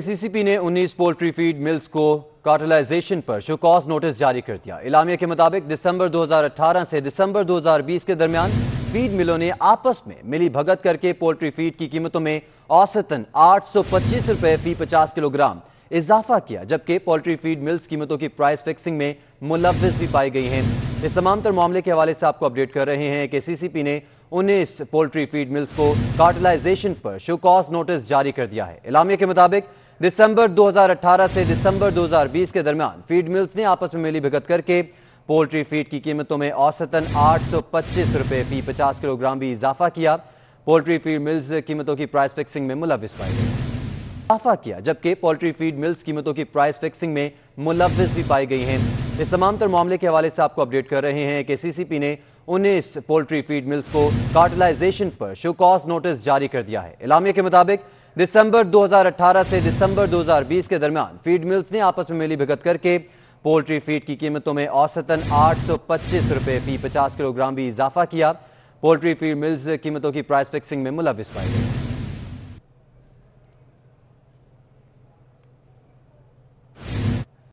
एसीसीपी ने 19 poultry feed mills को cartelization पर शोकॉज नोटिस जारी कर दिया इलामिया के मुताबिक दिसंबर 2018 से दिसंबर 2020 के दरमियान फीड मिलों ने आपस में मिली भगत करके पोल्ट्री फीड की कीमतों में औसतन 825 रुपए फी 50 किलोग्राम इजाफा किया जबकि पोल्ट्री फीड मिल्स कीमतों की प्राइस फिक्सिंग में मुलविस भी पाई गई हैं इस तमाम तर मामले के हवाले से आपको अपडेट कर रहे हैं कि सीसीपी ने उन्नीस पोल्ट्री फीड मिल्स को कार्टलाइजेशन पर शोकॉज नोटिस जारी कर दिया है इलामिया के मुताबिक दिसंबर 2018 से दिसंबर 2020 के दरमियान फीड मिल्स ने आपस में मिली भगत करके पोल्ट्री फीड की कीमतों में औसतन आठ सौ पच्चीस फी पचास किलोग्राम भी इजाफा किया पोल्ट्री फीड मिल्स कीमतों की प्राइस फिक्सिंग में मुलविस पाई गई इजाफा किया जबकि पोल्ट्री फीड मिल्स कीमतों की प्राइस फिक्सिंग में मुलविस भी पाई गई हैं इस तमाम तर मामले के हवाले से आपको अपडेट कर रहे हैं कि सीसीपी ने उन्नीस पोल्ट्री फीड मिल्स को कार्टलाइजेशन पर शोकॉस नोटिस जारी कर दिया है इलामे के मुताबिक दिसंबर 2018 से दिसंबर 2020 के दरमियान फीड मिल्स ने आपस में मिली भगत करके पोल्ट्री फीड की कीमतों में औसतन आठ सौ पच्चीस रुपए फी पचास किलोग्राम भी इजाफा किया पोल्ट्री फीड मिल्स कीमतों की प्राइस फिक्सिंग में मुलविस पाई गई